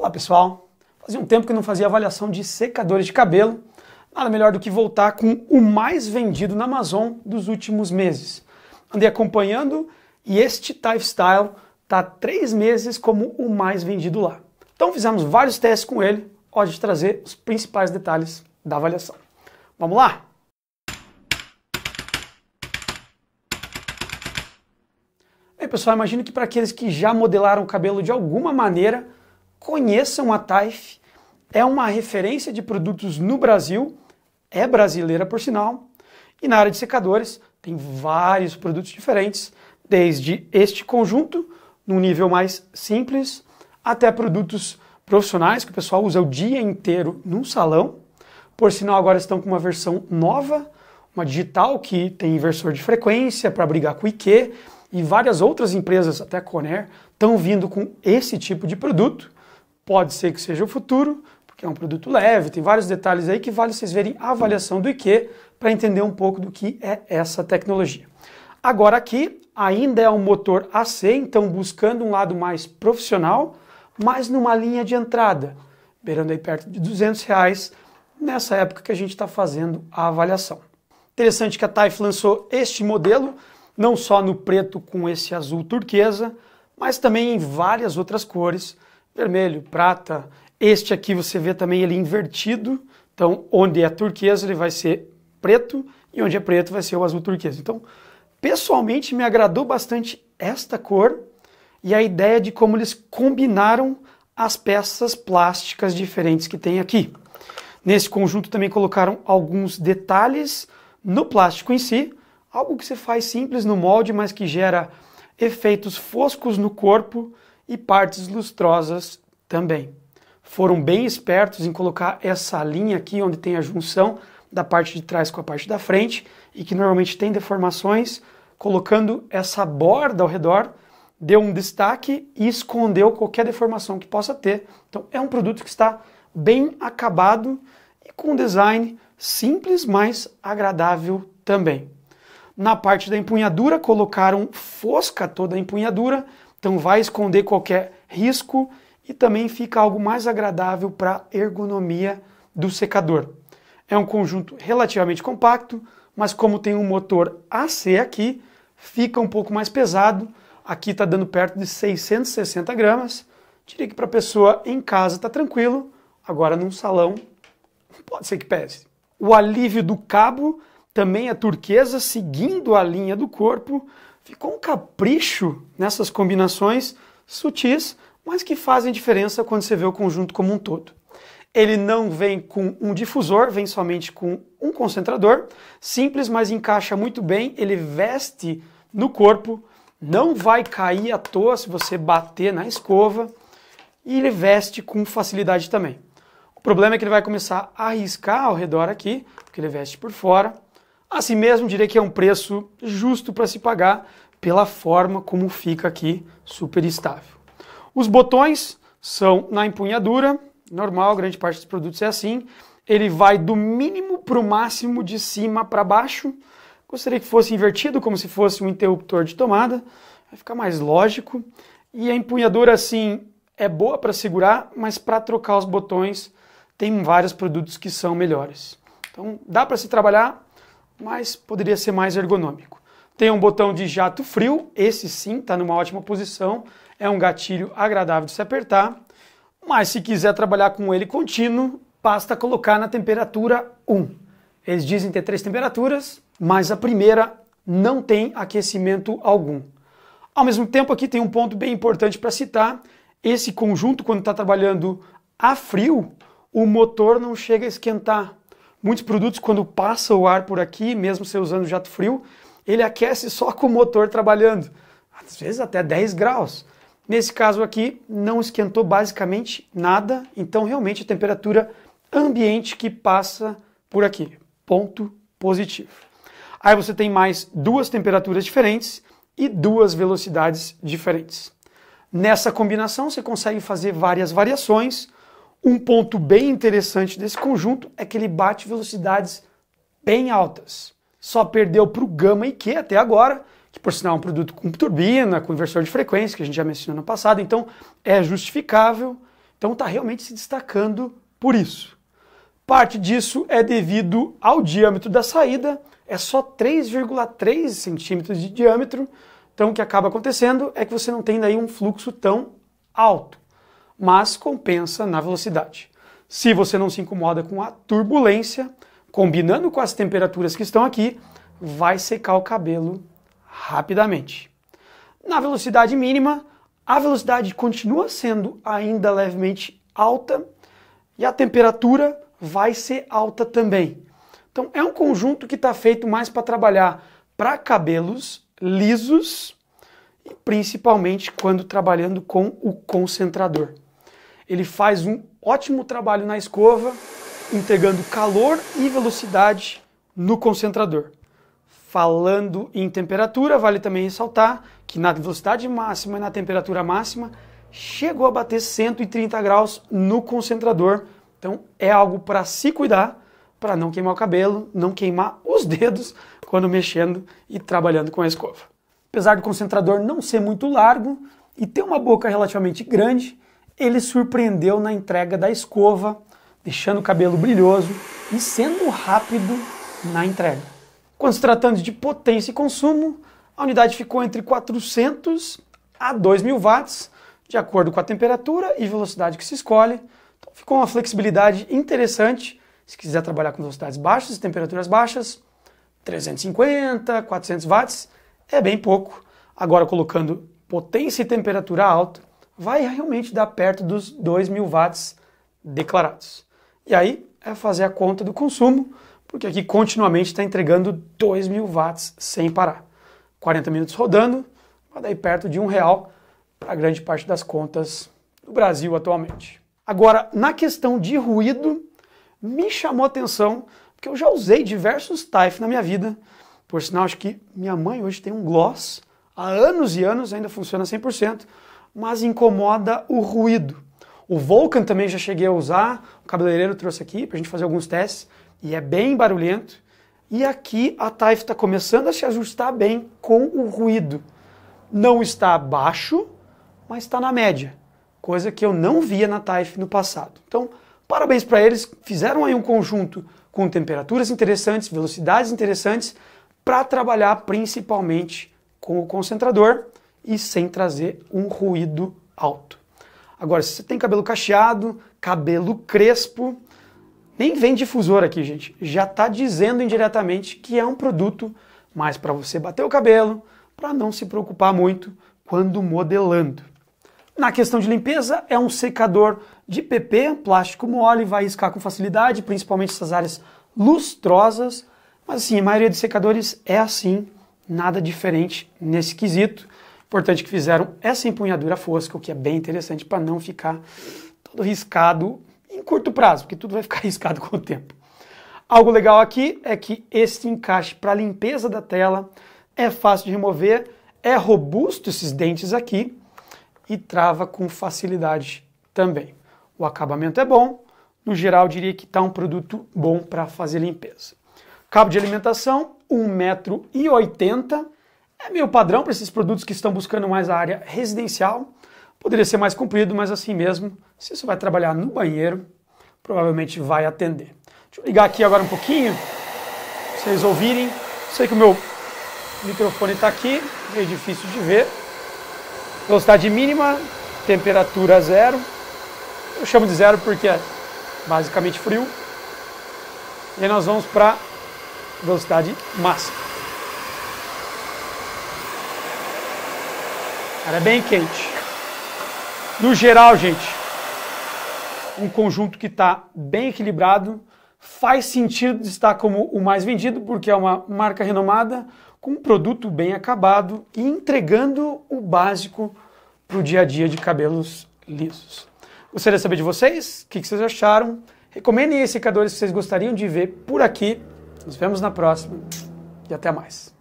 Olá pessoal, fazia um tempo que não fazia avaliação de secadores de cabelo, nada melhor do que voltar com o mais vendido na Amazon dos últimos meses. Andei acompanhando e este Lifestyle está três meses como o mais vendido lá. Então fizemos vários testes com ele, hora trazer os principais detalhes da avaliação. Vamos lá? Bem, pessoal, imagino que para aqueles que já modelaram o cabelo de alguma maneira, conheçam a Taif, é uma referência de produtos no Brasil, é brasileira por sinal, e na área de secadores tem vários produtos diferentes, desde este conjunto, num nível mais simples, até produtos profissionais que o pessoal usa o dia inteiro num salão. Por sinal, agora estão com uma versão nova, uma digital que tem inversor de frequência para brigar com o IKEA e várias outras empresas, até a Conair, estão vindo com esse tipo de produto. Pode ser que seja o futuro, porque é um produto leve, tem vários detalhes aí que vale vocês verem a avaliação do IQ para entender um pouco do que é essa tecnologia. Agora aqui ainda é um motor AC, então buscando um lado mais profissional, mas numa linha de entrada, beirando aí perto de 200 reais nessa época que a gente está fazendo a avaliação. Interessante que a Taif lançou este modelo, não só no preto com esse azul turquesa, mas também em várias outras cores, vermelho, prata. Este aqui você vê também ele invertido. Então, onde é turquesa, ele vai ser preto, e onde é preto vai ser o azul turquesa. Então, pessoalmente, me agradou bastante esta cor e a ideia de como eles combinaram as peças plásticas diferentes que tem aqui. Nesse conjunto também colocaram alguns detalhes no plástico em si, algo que você faz simples no molde, mas que gera efeitos foscos no corpo, e partes lustrosas também. Foram bem espertos em colocar essa linha aqui onde tem a junção da parte de trás com a parte da frente e que normalmente tem deformações, colocando essa borda ao redor, deu um destaque e escondeu qualquer deformação que possa ter. Então é um produto que está bem acabado e com design simples, mas agradável também. Na parte da empunhadura, colocaram fosca toda a empunhadura então vai esconder qualquer risco e também fica algo mais agradável para a ergonomia do secador. É um conjunto relativamente compacto, mas como tem um motor AC aqui, fica um pouco mais pesado. Aqui está dando perto de 660 gramas. Diria que para a pessoa em casa está tranquilo, agora num salão pode ser que pese. O alívio do cabo também é turquesa, seguindo a linha do corpo, Ficou um capricho nessas combinações sutis, mas que fazem diferença quando você vê o conjunto como um todo. Ele não vem com um difusor, vem somente com um concentrador, simples, mas encaixa muito bem, ele veste no corpo, não vai cair à toa se você bater na escova e ele veste com facilidade também. O problema é que ele vai começar a riscar ao redor aqui, porque ele veste por fora, Assim mesmo, direi que é um preço justo para se pagar pela forma como fica aqui super estável. Os botões são na empunhadura, normal, grande parte dos produtos é assim. Ele vai do mínimo para o máximo, de cima para baixo. Gostaria que fosse invertido, como se fosse um interruptor de tomada, vai ficar mais lógico. E a empunhadura, assim, é boa para segurar, mas para trocar os botões tem vários produtos que são melhores. Então dá para se trabalhar mas poderia ser mais ergonômico. Tem um botão de jato frio, esse sim está numa ótima posição, é um gatilho agradável de se apertar, mas se quiser trabalhar com ele contínuo, basta colocar na temperatura 1. Eles dizem ter três temperaturas, mas a primeira não tem aquecimento algum. Ao mesmo tempo, aqui tem um ponto bem importante para citar: esse conjunto, quando está trabalhando a frio, o motor não chega a esquentar Muitos produtos, quando passa o ar por aqui, mesmo você usando jato frio, ele aquece só com o motor trabalhando, às vezes até 10 graus. Nesse caso aqui, não esquentou basicamente nada, então realmente a temperatura ambiente que passa por aqui. Ponto positivo. Aí você tem mais duas temperaturas diferentes e duas velocidades diferentes. Nessa combinação, você consegue fazer várias variações um ponto bem interessante desse conjunto é que ele bate velocidades bem altas. Só perdeu para o Gama IQ até agora, que por sinal é um produto com turbina, com inversor de frequência, que a gente já mencionou no passado, então é justificável. Então está realmente se destacando por isso. Parte disso é devido ao diâmetro da saída, é só 3,3 centímetros de diâmetro. Então o que acaba acontecendo é que você não tem daí um fluxo tão alto mas compensa na velocidade. Se você não se incomoda com a turbulência, combinando com as temperaturas que estão aqui, vai secar o cabelo rapidamente. Na velocidade mínima, a velocidade continua sendo ainda levemente alta e a temperatura vai ser alta também. Então é um conjunto que está feito mais para trabalhar para cabelos lisos e principalmente quando trabalhando com o concentrador. Ele faz um ótimo trabalho na escova, entregando calor e velocidade no concentrador. Falando em temperatura, vale também ressaltar que na velocidade máxima e na temperatura máxima chegou a bater 130 graus no concentrador. Então é algo para se cuidar, para não queimar o cabelo, não queimar os dedos quando mexendo e trabalhando com a escova. Apesar do concentrador não ser muito largo e ter uma boca relativamente grande, ele surpreendeu na entrega da escova, deixando o cabelo brilhoso e sendo rápido na entrega. Quando se tratando de potência e consumo, a unidade ficou entre 400 a 2.000 watts, de acordo com a temperatura e velocidade que se escolhe. Então, ficou uma flexibilidade interessante. Se quiser trabalhar com velocidades baixas e temperaturas baixas, 350, 400 watts é bem pouco. Agora, colocando potência e temperatura alta, vai realmente dar perto dos 2 mil watts declarados. E aí é fazer a conta do consumo, porque aqui continuamente está entregando 2 mil watts sem parar. 40 minutos rodando, vai dar perto de um real para grande parte das contas do Brasil atualmente. Agora, na questão de ruído, me chamou atenção, porque eu já usei diversos Taif na minha vida. Por sinal, acho que minha mãe hoje tem um gloss há anos e anos, ainda funciona 100% mas incomoda o ruído. O Vulcan também já cheguei a usar, o cabeleireiro trouxe aqui para a gente fazer alguns testes, e é bem barulhento. E aqui a Taif está começando a se ajustar bem com o ruído. Não está baixo, mas está na média, coisa que eu não via na Taif no passado. Então, parabéns para eles, fizeram aí um conjunto com temperaturas interessantes, velocidades interessantes, para trabalhar principalmente com o concentrador e sem trazer um ruído alto. Agora, se você tem cabelo cacheado, cabelo crespo, nem vem difusor aqui, gente. Já está dizendo indiretamente que é um produto mais para você bater o cabelo, para não se preocupar muito quando modelando. Na questão de limpeza, é um secador de PP, plástico mole, vai riscar com facilidade, principalmente essas áreas lustrosas. Mas assim, a maioria dos secadores é assim, nada diferente nesse quesito. Importante que fizeram essa empunhadura fosca, o que é bem interessante para não ficar todo riscado em curto prazo, porque tudo vai ficar riscado com o tempo. Algo legal aqui é que esse encaixe para limpeza da tela é fácil de remover, é robusto esses dentes aqui e trava com facilidade também. O acabamento é bom, no geral diria que está um produto bom para fazer limpeza. Cabo de alimentação, 1,80m é meio padrão para esses produtos que estão buscando mais a área residencial. Poderia ser mais comprido, mas assim mesmo, se você vai trabalhar no banheiro, provavelmente vai atender. Deixa eu ligar aqui agora um pouquinho, pra vocês ouvirem. Sei que o meu microfone está aqui, meio difícil de ver. Velocidade mínima, temperatura zero. Eu chamo de zero porque é basicamente frio. E aí nós vamos para velocidade máxima. Era bem quente. No geral, gente, um conjunto que está bem equilibrado faz sentido estar como o mais vendido porque é uma marca renomada com um produto bem acabado e entregando o básico para o dia a dia de cabelos lisos. Gostaria de saber de vocês, o que, que vocês acharam. Recomendem esses secadores que vocês gostariam de ver por aqui. Nos vemos na próxima e até mais.